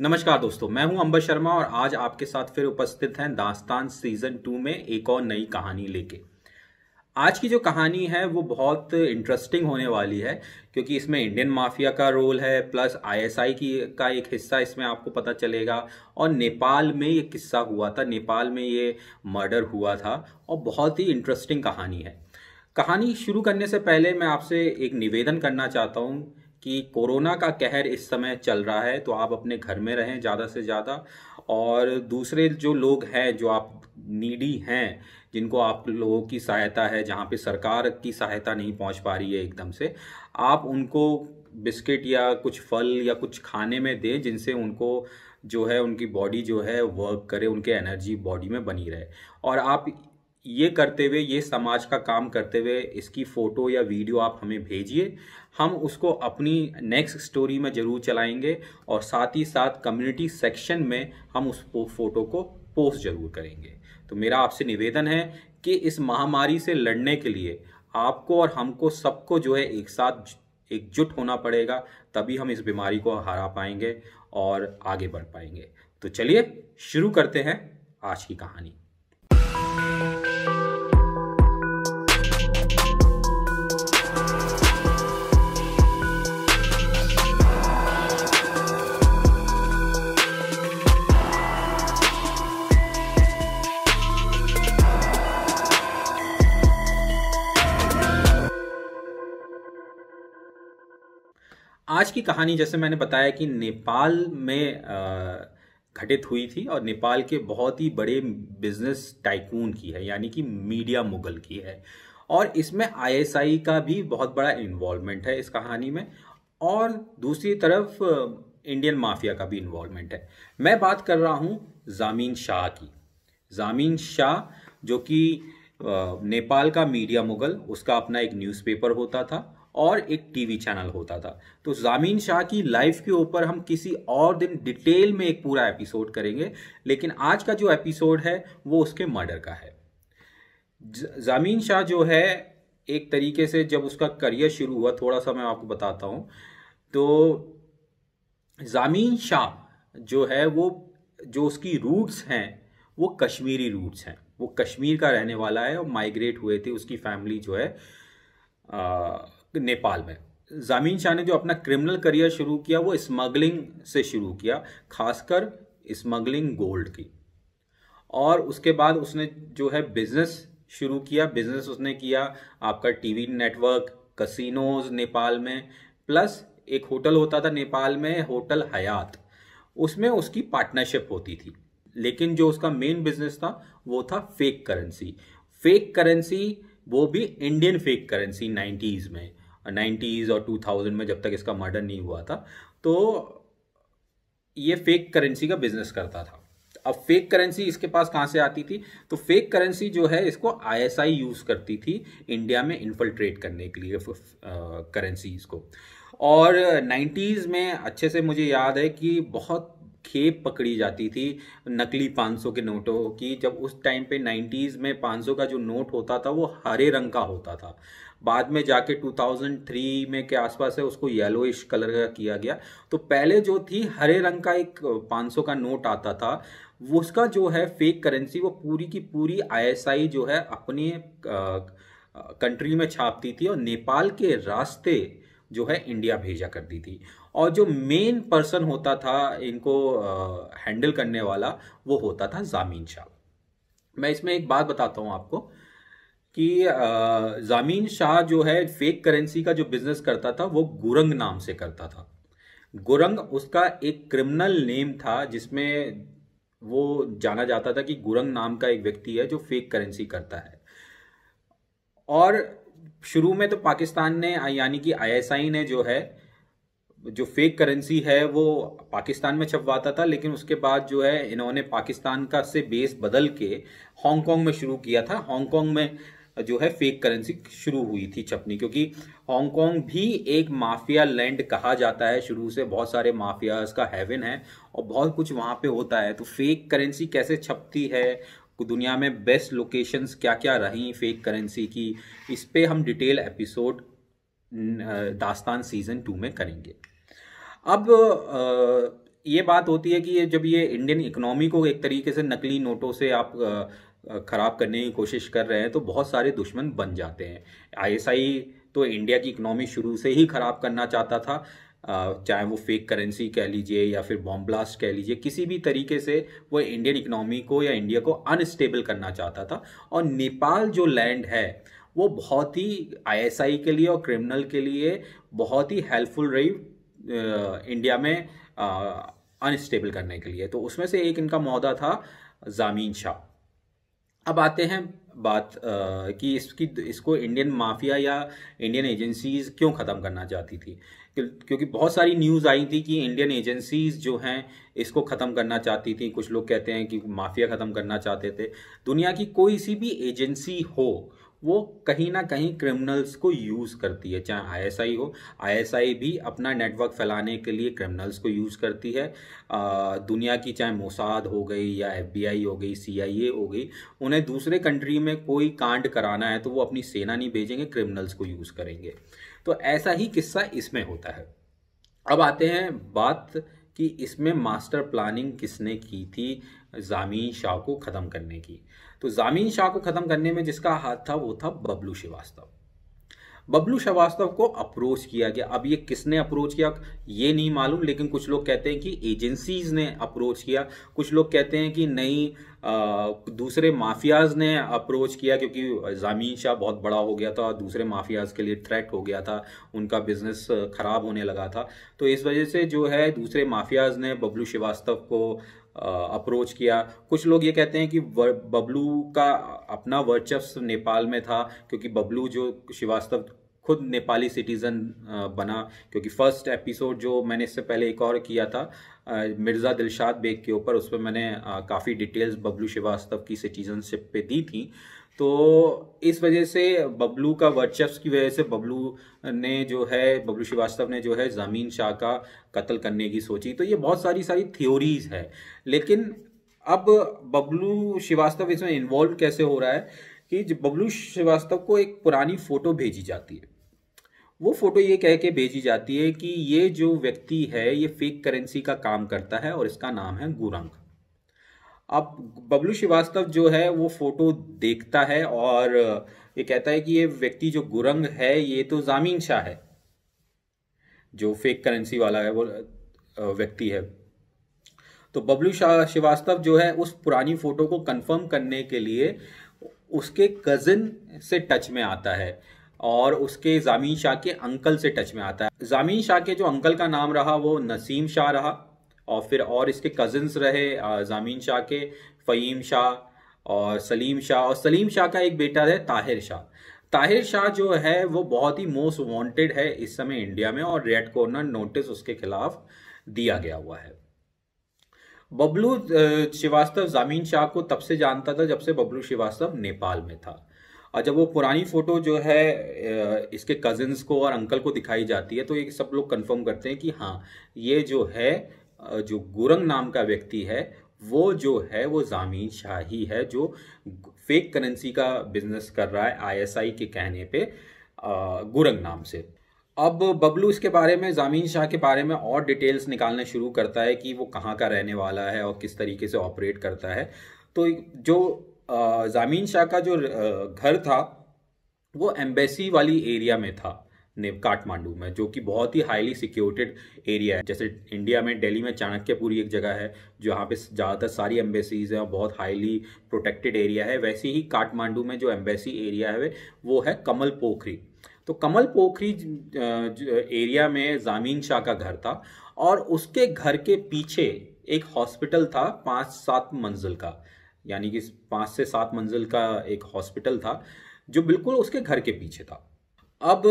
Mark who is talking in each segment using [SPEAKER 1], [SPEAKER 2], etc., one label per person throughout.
[SPEAKER 1] नमस्कार दोस्तों मैं हूं अंबर शर्मा और आज आपके साथ फिर उपस्थित हैं दास्तान सीजन टू में एक और नई कहानी लेके आज की जो कहानी है वो बहुत इंटरेस्टिंग होने वाली है क्योंकि इसमें इंडियन माफिया का रोल है प्लस आईएसआई की का एक हिस्सा इसमें आपको पता चलेगा और नेपाल में ये किस्सा हुआ था नेपाल में ये मर्डर हुआ था और बहुत ही इंटरेस्टिंग कहानी है कहानी शुरू करने से पहले मैं आपसे एक निवेदन करना चाहता हूँ कि कोरोना का कहर इस समय चल रहा है तो आप अपने घर में रहें ज़्यादा से ज़्यादा और दूसरे जो लोग हैं जो आप नीडी हैं जिनको आप लोगों की सहायता है जहाँ पे सरकार की सहायता नहीं पहुँच पा रही है एकदम से आप उनको बिस्किट या कुछ फल या कुछ खाने में दें जिनसे उनको जो है उनकी बॉडी जो है वर्क करे उनके एनर्जी बॉडी में बनी रहे और आप ये करते हुए ये समाज का काम करते हुए इसकी फ़ोटो या वीडियो आप हमें भेजिए हम उसको अपनी नेक्स्ट स्टोरी में ज़रूर चलाएंगे और साथ ही साथ कम्युनिटी सेक्शन में हम उस फोटो को पोस्ट ज़रूर करेंगे तो मेरा आपसे निवेदन है कि इस महामारी से लड़ने के लिए आपको और हमको सबको जो है एक साथ एकजुट होना पड़ेगा तभी हम इस बीमारी को हरा पाएंगे और आगे बढ़ पाएंगे तो चलिए शुरू करते हैं आज की कहानी आज की कहानी जैसे मैंने बताया कि नेपाल में घटित हुई थी और नेपाल के बहुत ही बड़े बिजनेस टाइकून की है यानी कि मीडिया मुगल की है और इसमें आईएसआई का भी बहुत बड़ा इन्वॉल्वमेंट है इस कहानी में और दूसरी तरफ इंडियन माफिया का भी इन्वॉल्वमेंट है मैं बात कर रहा हूँ जामीन शाह की जामीन शाह जो कि नेपाल का मीडिया मुगल उसका अपना एक न्यूज़पेपर होता था और एक टीवी चैनल होता था तो जामीन शाह की लाइफ के ऊपर हम किसी और दिन डिटेल में एक पूरा एपिसोड करेंगे लेकिन आज का जो एपिसोड है वो उसके मर्डर का है जामीन शाह जो है एक तरीके से जब उसका करियर शुरू हुआ थोड़ा सा मैं आपको बताता हूँ तो जामीन शाह जो है वो जो उसकी रूट्स हैं वो कश्मीरी रूट्स हैं वो कश्मीर का रहने वाला है और माइग्रेट हुए थे उसकी फैमिली जो है आ, नेपाल में जामीन शाह ने जो अपना क्रिमिनल करियर शुरू किया वो स्मगलिंग से शुरू किया खासकर स्मगलिंग गोल्ड की और उसके बाद उसने जो है बिजनेस शुरू किया बिजनेस उसने किया आपका टीवी नेटवर्क कसिनोज नेपाल में प्लस एक होटल होता था नेपाल में होटल हयात उसमें उसकी पार्टनरशिप होती थी लेकिन जो उसका मेन बिजनेस था वो था फेक करेंसी फेक करेंसी वो भी इंडियन फेक करेंसी नाइन्टीज़ में नाइन्टीज़ और टू थाउजेंड में जब तक इसका मर्डर नहीं हुआ था तो ये फेक करेंसी का बिजनेस करता था अब फेक करेंसी इसके पास कहाँ से आती थी तो फेक करेंसी जो है इसको आईएसआई यूज़ करती थी इंडिया में इन्फल्ट्रेट करने के लिए करेंसीज को और 90s में अच्छे से मुझे याद है कि बहुत खेप पकड़ी जाती थी नकली 500 के नोटों की जब उस टाइम पे 90s में 500 का जो नोट होता था वो हरे रंग का होता था बाद में जाके 2003 में के आसपास है उसको येलोइश कलर का किया गया तो पहले जो थी हरे रंग का एक 500 का नोट आता था वो उसका जो है फेक करेंसी वो पूरी की पूरी आईएसआई जो है अपने कंट्री में छापती थी और नेपाल के रास्ते जो है इंडिया भेजा करती थी और जो मेन पर्सन होता था इनको हैंडल करने वाला वो होता था जामीन शाह मैं इसमें एक बात बताता हूँ आपको कि जामीन शाह जो है फेक करेंसी का जो बिजनेस करता था वो गुरंग नाम से करता था गुरंग उसका एक क्रिमिनल नेम था जिसमें वो जाना जाता था कि गुरंग नाम का एक व्यक्ति है जो फेक करेंसी करता है और शुरू में तो पाकिस्तान ने यानी कि आईएसआई ने जो है जो फेक करेंसी है वो पाकिस्तान में छपवाता था लेकिन उसके बाद जो है इन्होंने पाकिस्तान का से बेस बदल के हांगकांग में शुरू किया था हांगकांग में जो है फेक करेंसी शुरू हुई थी छपनी क्योंकि हांगकांग भी एक माफिया लैंड कहा जाता है शुरू से बहुत सारे माफियाज का हेवन है और बहुत कुछ वहाँ पे होता है तो फेक करेंसी कैसे छपती है दुनिया में बेस्ट लोकेशंस क्या क्या रहीं फेक करेंसी की इस पर हम डिटेल एपिसोड दास्तान सीजन टू में करेंगे अब ये बात होती है कि ये जब ये इंडियन इकोनॉमी को एक तरीके से नकली नोटों से आप ख़राब करने की कोशिश कर रहे हैं तो बहुत सारे दुश्मन बन जाते हैं आईएसआई तो इंडिया की इकनॉमी शुरू से ही ख़राब करना चाहता था चाहे वो फेक करेंसी कह लीजिए या फिर बॉम्ब ब्लास्ट कह लीजिए किसी भी तरीके से वो इंडियन इकोनॉमी को या इंडिया को अनस्टेबल करना चाहता था और नेपाल जो लैंड है वो बहुत ही आईएसआई के लिए और क्रिमिनल के लिए बहुत ही हेल्पफुल रही इंडिया में अनस्टेबल करने के लिए तो उसमें से एक इनका मौदा था जामीन शाह अब आते हैं बात आ, कि इसकी इसको इंडियन माफिया या इंडियन एजेंसीज क्यों ख़त्म करना चाहती थी क्योंकि बहुत सारी न्यूज़ आई थी कि इंडियन एजेंसीज जो हैं इसको ख़त्म करना चाहती थी कुछ लोग कहते हैं कि माफिया ख़त्म करना चाहते थे दुनिया की कोई सी भी एजेंसी हो वो कहीं ना कहीं क्रिमिनल्स को यूज़ करती है चाहे आईएसआई हो आईएसआई भी अपना नेटवर्क फैलाने के लिए क्रिमिनल्स को यूज़ करती है आ, दुनिया की चाहे मोसाद हो गई या एफबीआई हो गई सीआईए हो गई उन्हें दूसरे कंट्री में कोई कांड कराना है तो वो अपनी सेना नहीं भेजेंगे क्रिमिनल्स को यूज़ करेंगे तो ऐसा ही किस्सा इसमें होता है अब आते हैं बात कि इसमें मास्टर प्लानिंग किसने की थी जामीन शाह को ख़त्म करने की तो जामीन शाह को ख़त्म करने में जिसका हाथ था वो था बबलू श्रीवास्तव बबलू श्रीवास्तव को अप्रोच किया गया अब ये किसने अप्रोच किया ये नहीं मालूम लेकिन कुछ लोग कहते हैं कि एजेंसीज ने अप्रोच किया कुछ लोग कहते हैं कि नहीं दूसरे माफियाज ने अप्रोच किया क्योंकि जामीन शाह बहुत बड़ा हो गया था दूसरे माफियाज के लिए थ्रेट हो गया था उनका बिजनेस खराब होने लगा था तो इस वजह से जो है दूसरे माफियाज ने बबलू श्रीवास्तव को अप्रोच किया कुछ लोग ये कहते हैं कि बबलू का अपना वर्चस्व नेपाल में था क्योंकि बबलू जो श्रीवास्तव खुद नेपाली सिटीज़न बना क्योंकि फ़र्स्ट एपिसोड जो मैंने इससे पहले एक और किया था मिर्ज़ा दिलशाद बेग के ऊपर उस पर मैंने काफ़ी डिटेल्स बबलू श्रीवास्तव की सिटीज़नशिप पे दी थी तो इस वजह से बबलू का वर्चस्व की वजह से बबलू ने जो है बबलू श्रीवास्तव ने जो है ज़मीन शाह का कत्ल करने की सोची तो ये बहुत सारी सारी थ्योरीज है लेकिन अब बबलू श्रीवास्तव इसमें इन्वॉल्व कैसे हो रहा है कि बबलू श्रीवास्तव को एक पुरानी फ़ोटो भेजी जाती है वो फ़ोटो ये कह के भेजी जाती है कि ये जो व्यक्ति है ये फेक करेंसी का काम करता है और इसका नाम है गुरंग अब बबलू श्रीवास्तव जो है वो फोटो देखता है और ये कहता है कि ये व्यक्ति जो गुरंग है ये तो जामीन शाह है जो फेक करेंसी वाला है वो व्यक्ति है तो बबलू शाह श्रीवास्तव जो है उस पुरानी फोटो को कंफर्म करने के लिए उसके कजिन से टच में आता है और उसके जामीन शाह के अंकल से टच में आता है जामीन शाह के जो अंकल का नाम रहा वो नसीम शाह रहा और फिर और इसके कज़न्स रहे जामीन शाह के फ़हीम शाह और सलीम शाह और सलीम शाह का एक बेटा है ताहिर शाह ताहिर शाह जो है वो बहुत ही मोस्ट वांटेड है इस समय इंडिया में और रेड कॉर्नर नोटिस उसके खिलाफ दिया गया हुआ है बबलू श्रीवास्तव जामीन शाह को तब से जानता था जब से बबलू श्रीवास्तव नेपाल में था और जब वो पुरानी फोटो जो है इसके कजिन्स को और अंकल को दिखाई जाती है तो ये सब लोग कंफर्म करते हैं कि हाँ ये जो है जो गोरंग नाम का व्यक्ति है वो जो है वो जामीन शाही है जो फेक करेंसी का बिजनेस कर रहा है आईएसआई के कहने पे गोरंग नाम से अब बबलू इसके बारे में जामीन शाह के बारे में और डिटेल्स निकालना शुरू करता है कि वो कहाँ का रहने वाला है और किस तरीके से ऑपरेट करता है तो जो जामीन शाह का जो घर था वो एम्बेसी वाली एरिया में था ने काठमांडू में जो कि बहुत ही हाईली सिक्योरिटेड एरिया है जैसे इंडिया में दिल्ली में चाणक्यपुरी एक जगह है जहाँ पे ज़्यादातर सारी एम्बेसीज हैं और बहुत हाईली प्रोटेक्टेड एरिया है वैसे ही काठमांडू में जो एम्बेसी एरिया है वो है कमल पोखरी तो कमल पोखरी एरिया में जामीन शाह का घर था और उसके घर के पीछे एक हॉस्पिटल था पाँच सात मंजिल का यानी कि पाँच से सात मंजिल का एक हॉस्पिटल था जो बिल्कुल उसके घर के पीछे था अब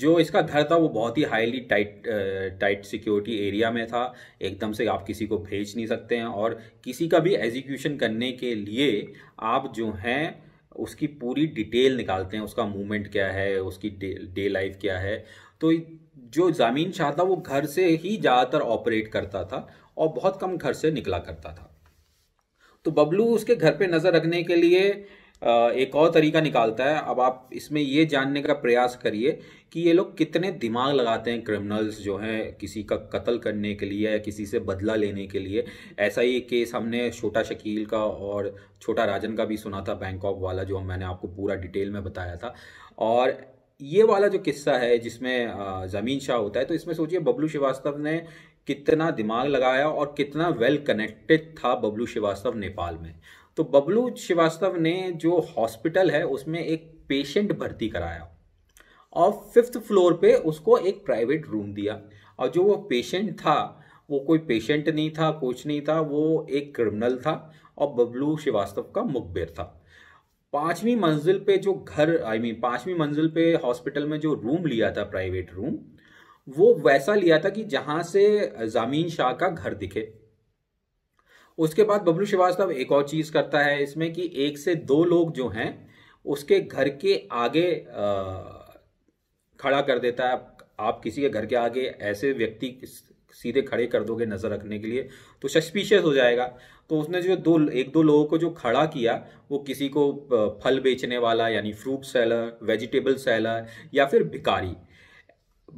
[SPEAKER 1] जो इसका घर था वो बहुत ही highly tight tight security area में था एकदम से आप किसी को भेज नहीं सकते हैं और किसी का भी एग्जीक्यूशन करने के लिए आप जो हैं उसकी पूरी डिटेल निकालते हैं उसका मूवमेंट क्या है उसकी डे डे लाइफ क्या है तो जो जामीन शाह था वो घर से ही ज़्यादातर ऑपरेट करता था और बहुत कम घर से निकला करता था तो बबलू उसके घर पे नज़र रखने के लिए एक और तरीका निकालता है अब आप इसमें ये जानने का प्रयास करिए कि ये लोग कितने दिमाग लगाते हैं क्रिमिनल्स जो हैं किसी का कत्ल करने के लिए या किसी से बदला लेने के लिए ऐसा ही केस हमने छोटा शकील का और छोटा राजन का भी सुना था बैंकॉक वाला जो मैंने आपको पूरा डिटेल में बताया था और ये वाला जो किस्सा है जिसमें ज़मीन शाह होता है तो इसमें सोचिए बबलू श्रीवास्तव ने कितना दिमाग लगाया और कितना वेल कनेक्टेड था बबलू श्रीवास्तव नेपाल में तो बबलू श्रीवास्तव ने जो हॉस्पिटल है उसमें एक पेशेंट भर्ती कराया और फिफ्थ फ्लोर पे उसको एक प्राइवेट रूम दिया और जो वो पेशेंट था वो कोई पेशेंट नहीं था कुछ नहीं था वो एक क्रिमिनल था और बबलू श्रीवास्तव का मुखबिर था पांचवी मंजिल पे जो घर आई मीन पांचवी मंजिल पे हॉस्पिटल में जो रूम लिया था प्राइवेट रूम वो वैसा लिया था कि जहाँ से जामीन शाह का घर दिखे उसके बाद बबलू श्रीवास्तव एक और चीज करता है इसमें कि एक से दो लोग जो हैं उसके घर के आगे खड़ा कर देता है आप, आप किसी के घर के आगे ऐसे व्यक्ति सीधे खड़े कर दोगे नजर रखने के लिए तो सस्पिशियस हो जाएगा तो उसने जो दो एक दो लोगों को जो खड़ा किया वो किसी को फल बेचने वाला यानी फ्रूट सेलर वेजिटेबल सेलर या फिर भिकारी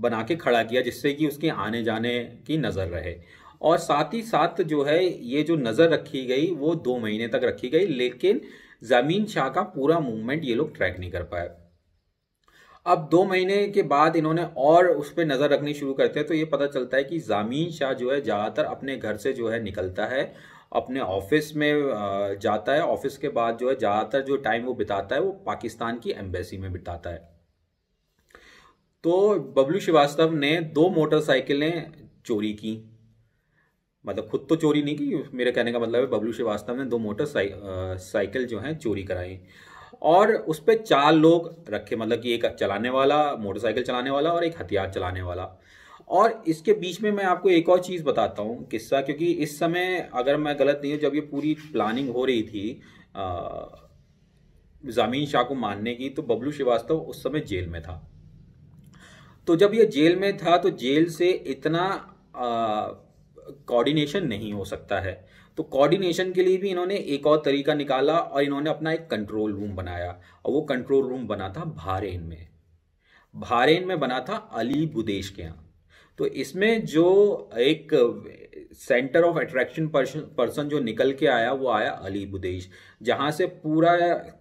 [SPEAKER 1] बना के खड़ा किया जिससे कि उसके आने जाने की नज़र रहे और साथ ही साथ जो है ये जो नज़र रखी गई वो दो महीने तक रखी गई लेकिन ज़मीन शाह का पूरा मूवमेंट ये लोग ट्रैक नहीं कर पाए अब दो महीने के बाद इन्होंने और उस पर नज़र रखनी शुरू करते हैं तो ये पता चलता है कि ज़मीन शाह जो है ज़्यादातर अपने घर से जो है निकलता है अपने ऑफिस में जाता है ऑफिस के बाद जो है ज़्यादातर जो टाइम वो बिताता है वो पाकिस्तान की एम्बेसी में बिताता है तो बबलू श्रीवास्तव ने दो मोटरसाइकिलें चोरी की मतलब खुद तो चोरी नहीं की मेरे कहने का मतलब है बबलू श्रीवास्तव ने दो मोटर साइकिल जो हैं चोरी कराई और उस पर चार लोग रखे मतलब कि एक चलाने वाला मोटरसाइकिल चलाने वाला और एक हथियार चलाने वाला और इसके बीच में मैं आपको एक और चीज़ बताता हूँ किस्सा क्योंकि इस समय अगर मैं गलत नहीं हूँ जब ये पूरी प्लानिंग हो रही थी ज़मीन शाह को मारने की तो बबलू श्रीवास्तव उस समय जेल में था तो जब ये जेल में था तो जेल से इतना आ, कोऑर्डिनेशन नहीं हो सकता है तो कोऑर्डिनेशन के लिए भी इन्होंने एक और तरीका निकाला और इन्होंने अपना एक कंट्रोल रूम बनाया और वो कंट्रोल रूम बना था भारेन में भारेन में बना था अली बुदेश के यहाँ तो इसमें जो एक सेंटर ऑफ अट्रैक्शन पर्सन जो निकल के आया वो आया अली बुदेश जहाँ से पूरा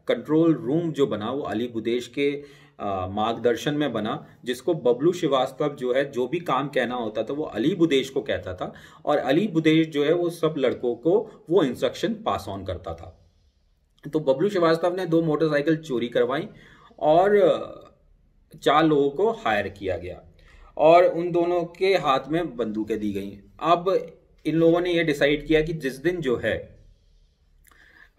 [SPEAKER 1] कंट्रोल रूम जो बना वो अली बुदेश के मार्गदर्शन में बना जिसको बबलू श्रीवास्तव जो है जो भी काम कहना होता था वो अली बुदेश को कहता था और अली बुदेश जो है वो सब लड़कों को वो इंस्ट्रक्शन पास ऑन करता था तो बबलू श्रीवास्तव ने दो मोटरसाइकिल चोरी करवाई और चार लोगों को हायर किया गया और उन दोनों के हाथ में बंदूकें दी गई अब इन लोगों ने ये डिसाइड किया कि जिस दिन जो है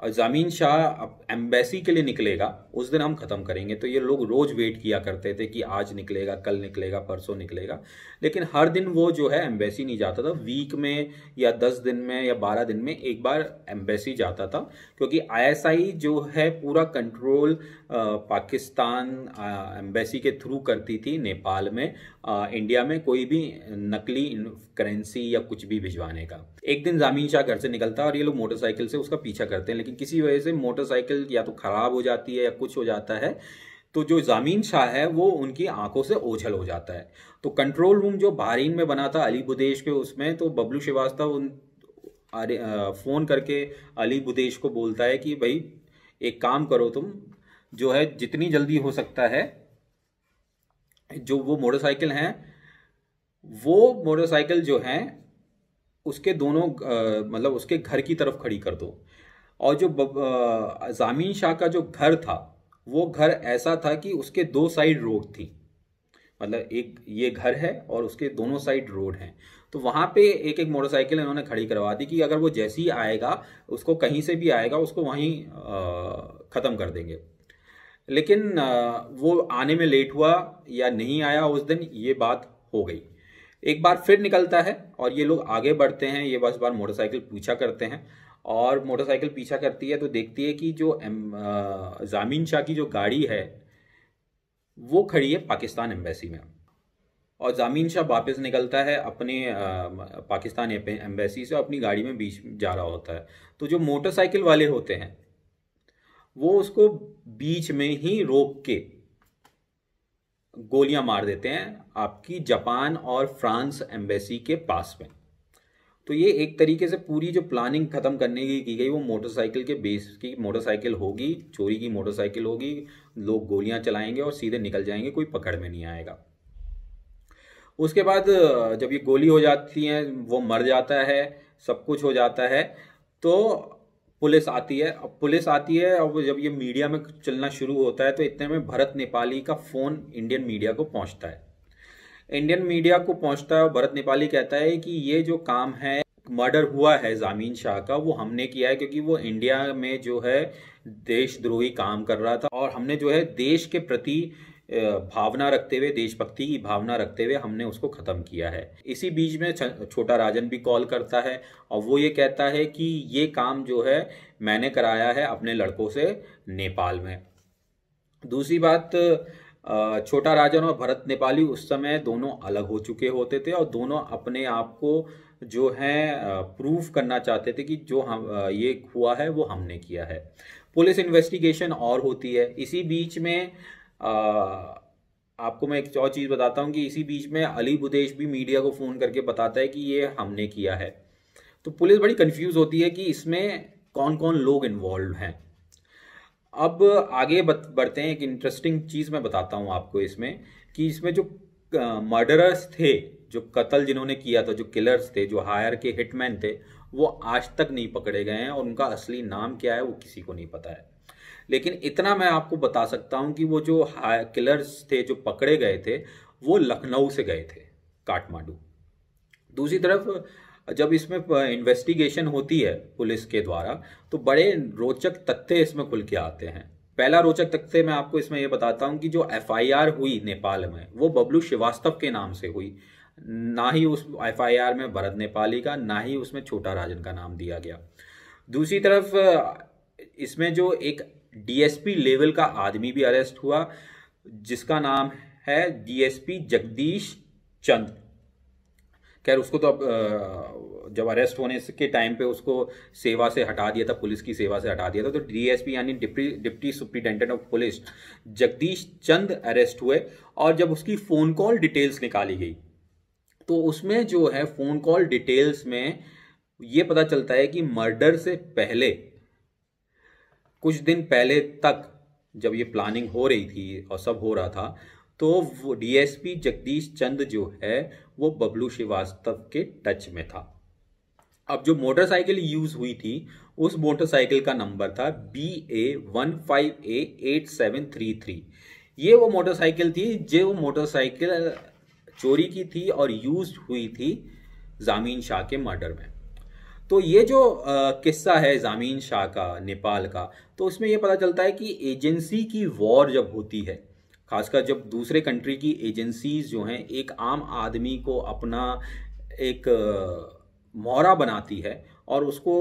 [SPEAKER 1] ज़मीन शाह एम्बेसी के लिए निकलेगा उस दिन हम ख़त्म करेंगे तो ये लोग रोज़ वेट किया करते थे कि आज निकलेगा कल निकलेगा परसों निकलेगा लेकिन हर दिन वो जो है एम्बेसी नहीं जाता था वीक में या दस दिन में या बारह दिन में एक बार एम्बेसी जाता था क्योंकि आईएसआई जो है पूरा कंट्रोल पाकिस्तान एम्बेसी के थ्रू करती थी नेपाल में आ, इंडिया में कोई भी नकली करेंसी या कुछ भी भिजवाने का एक दिन जामीन शाह घर से निकलता है और ये लोग मोटरसाइकिल से उसका पीछा करते हैं लेकिन किसी वजह से मोटरसाइकिल या तो खराब हो जाती है या कुछ हो जाता है तो जो जामीन शाह है वो उनकी आंखों से ओझल हो जाता है तो कंट्रोल रूम जो बहरीन में बना था अली बुदेश के उसमें तो बबलू श्रीवास्तव उन फ़ोन करके अली बुदेश को बोलता है कि भाई एक काम करो तुम जो है जितनी जल्दी हो सकता है जो वो मोटरसाइकिल हैं वो मोटरसाइकिल जो हैं उसके दोनों मतलब उसके घर की तरफ खड़ी कर दो और जो जामीन शाह का जो घर था वो घर ऐसा था कि उसके दो साइड रोड थी मतलब एक ये घर है और उसके दोनों साइड रोड हैं तो वहाँ पे एक एक मोटरसाइकिल इन्होंने खड़ी करवा दी कि अगर वो जैसे ही आएगा उसको कहीं से भी आएगा उसको वहीं ख़त्म कर देंगे लेकिन वो आने में लेट हुआ या नहीं आया उस दिन ये बात हो गई एक बार फिर निकलता है और ये लोग आगे बढ़ते हैं ये बस बार मोटरसाइकिल पीछा करते हैं और मोटरसाइकिल पीछा करती है तो देखती है कि जो जामीन शाह की जो गाड़ी है वो खड़ी है पाकिस्तान एम्बेसी में और जामीन शाह वापस निकलता है अपने पाकिस्तान एम्बेसी से अपनी गाड़ी में बीच जा रहा होता है तो जो मोटरसाइकिल वाले होते हैं वो उसको बीच में ही रोक के गोलियां मार देते हैं आपकी जापान और फ्रांस एम्बेसी के पास में तो ये एक तरीके से पूरी जो प्लानिंग ख़त्म करने की की गई वो मोटरसाइकिल के बेस की मोटरसाइकिल होगी चोरी की मोटरसाइकिल होगी लोग गोलियां चलाएंगे और सीधे निकल जाएंगे कोई पकड़ में नहीं आएगा उसके बाद जब ये गोली हो जाती है वो मर जाता है सब कुछ हो जाता है तो पुलिस आती है अब पुलिस आती है और जब ये मीडिया में चलना शुरू होता है तो इतने में भरत नेपाली का फ़ोन इंडियन मीडिया को पहुंचता है इंडियन मीडिया को पहुंचता है और भरत नेपाली कहता है कि ये जो काम है मर्डर हुआ है जामीन शाह का वो हमने किया है क्योंकि वो इंडिया में जो है देशद्रोही काम कर रहा था और हमने जो है देश के प्रति भावना रखते हुए देशभक्ति की भावना रखते हुए हमने उसको ख़त्म किया है इसी बीच में छोटा राजन भी कॉल करता है और वो ये कहता है कि ये काम जो है मैंने कराया है अपने लड़कों से नेपाल में दूसरी बात छोटा राजन और भरत नेपाली उस समय दोनों अलग हो चुके होते थे और दोनों अपने आप को जो है प्रूफ करना चाहते थे कि जो हम ये हुआ है वो हमने किया है पुलिस इन्वेस्टिगेशन और होती है इसी बीच में आपको मैं एक और चीज़ बताता हूँ कि इसी बीच में अली बुदेश भी मीडिया को फ़ोन करके बताता है कि ये हमने किया है तो पुलिस बड़ी कंफ्यूज होती है कि इसमें कौन कौन लोग इन्वॉल्व हैं अब आगे बढ़ते हैं एक इंटरेस्टिंग चीज़ मैं बताता हूँ आपको इसमें कि इसमें जो मर्डरर्स थे जो कत्ल जिन्होंने किया था जो किलर्स थे जो हायर के हिटमैन थे वो आज तक नहीं पकड़े गए हैं और उनका असली नाम क्या है वो किसी को नहीं पता है लेकिन इतना मैं आपको बता सकता हूँ कि वो जो किलर्स थे जो पकड़े गए थे वो लखनऊ से गए थे काठमांडू दूसरी तरफ जब इसमें इन्वेस्टिगेशन होती है पुलिस के द्वारा तो बड़े रोचक तथ्य इसमें खुल के आते हैं पहला रोचक तथ्य मैं आपको इसमें यह बताता हूँ कि जो एफआईआर हुई नेपाल में वो बबलू श्रीवास्तव के नाम से हुई ना ही उस एफआईआर में भरत नेपाली का ना ही उसमें छोटा राजन का नाम दिया गया दूसरी तरफ इसमें जो एक डीएसपी लेवल का आदमी भी अरेस्ट हुआ जिसका नाम है डीएसपी जगदीश चंद खैर उसको तो अब जब अरेस्ट होने के टाइम पे उसको सेवा से हटा दिया था पुलिस की सेवा से हटा दिया था तो डीएसपी यानी deputy deputy superintendent of police Jagdish Chand arrest हुए और जब उसकी फ़ोन कॉल डिटेल्स निकाली गई तो उसमें जो है फ़ोन कॉल डिटेल्स में ये पता चलता है कि मर्डर से पहले कुछ दिन पहले तक जब ये प्लानिंग हो रही थी और सब हो रहा था तो वो डीएसपी जगदीश चंद जो है वो बबलू श्रीवास्तव के टच में था अब जो मोटरसाइकिल यूज हुई थी उस मोटरसाइकिल का नंबर था B A one five A eight seven three three ये वो मोटरसाइकिल थी जो मोटरसाइकिल चोरी की थी और यूज हुई थी जामीन शाह के मर्डर में तो ये जो किस्सा है ज़ामीन शाह का नेपाल का तो उसमें ये पता चलता है कि एजेंसी की वॉर जब होती है खासकर जब दूसरे कंट्री की एजेंसीज जो हैं एक आम आदमी को अपना एक मोहरा बनाती है और उसको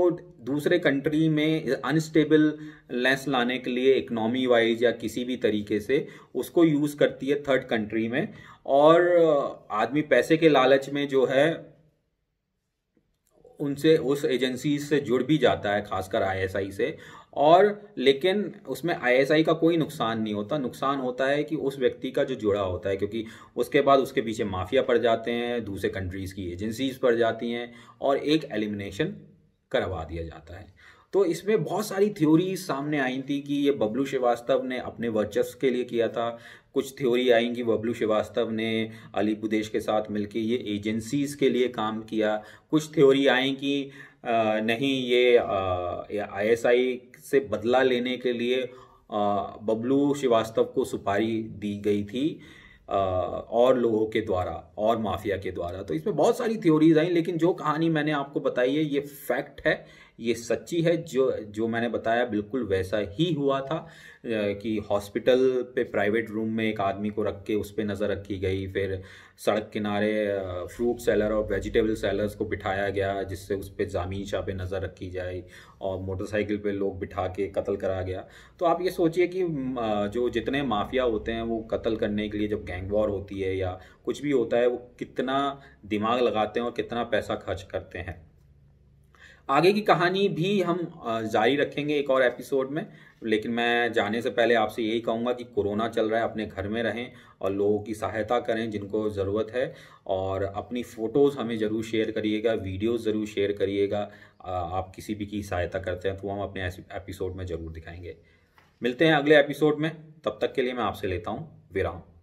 [SPEAKER 1] दूसरे कंट्री में अनस्टेबल लेंस लाने के लिए इकनॉमी वाइज या किसी भी तरीके से उसको यूज़ करती है थर्ड कंट्री में और आदमी पैसे के लालच में जो है उनसे उस एजेंसी से जुड़ भी जाता है खासकर आईएसआई से और लेकिन उसमें आईएसआई का कोई नुकसान नहीं होता नुकसान होता है कि उस व्यक्ति का जो जुड़ा होता है क्योंकि उसके बाद उसके पीछे माफिया पड़ जाते हैं दूसरे कंट्रीज़ की एजेंसीज पड़ जाती हैं और एक एलिमिनेशन करवा दिया जाता है तो इसमें बहुत सारी थ्योरीज सामने आई थी कि ये बबलू श्रीवास्तव ने अपने वर्चस्व के लिए किया था कुछ थ्योरी आई कि बबलू श्रीवास्तव ने अलीपुदेश के साथ मिलकर ये एजेंसीज के लिए काम किया कुछ थ्योरी आई कि नहीं ये आईएसआई से बदला लेने के लिए बबलू श्रीवास्तव को सुपारी दी गई थी और लोगों के द्वारा और माफिया के द्वारा तो इसमें बहुत सारी थ्योरीज आई लेकिन जो कहानी मैंने आपको बताई है ये फैक्ट है ये सच्ची है जो जो मैंने बताया बिल्कुल वैसा ही हुआ था कि हॉस्पिटल पे प्राइवेट रूम में एक आदमी को रख के उस पर नज़र रखी गई फिर सड़क किनारे फ्रूट सेलर और वेजिटेबल सेलर्स को बिठाया गया जिससे उस पर जामी शाह पे नज़र रखी जाए और मोटरसाइकिल पे लोग बिठा के कत्ल करा गया तो आप ये सोचिए कि जो जितने माफिया होते हैं वो कत्ल करने के लिए जब गैंग वॉर होती है या कुछ भी होता है वो कितना दिमाग लगाते हैं और कितना पैसा खर्च करते हैं आगे की कहानी भी हम जारी रखेंगे एक और एपिसोड में लेकिन मैं जाने से पहले आपसे यही कहूँगा कि कोरोना चल रहा है अपने घर में रहें और लोगों की सहायता करें जिनको ज़रूरत है और अपनी फ़ोटोज़ हमें ज़रूर शेयर करिएगा वीडियोज़ ज़रूर शेयर करिएगा आप किसी भी की सहायता करते हैं तो हम अपने एपिसोड में ज़रूर दिखाएंगे मिलते हैं अगले एपिसोड में तब तक के लिए मैं आपसे लेता हूँ विराम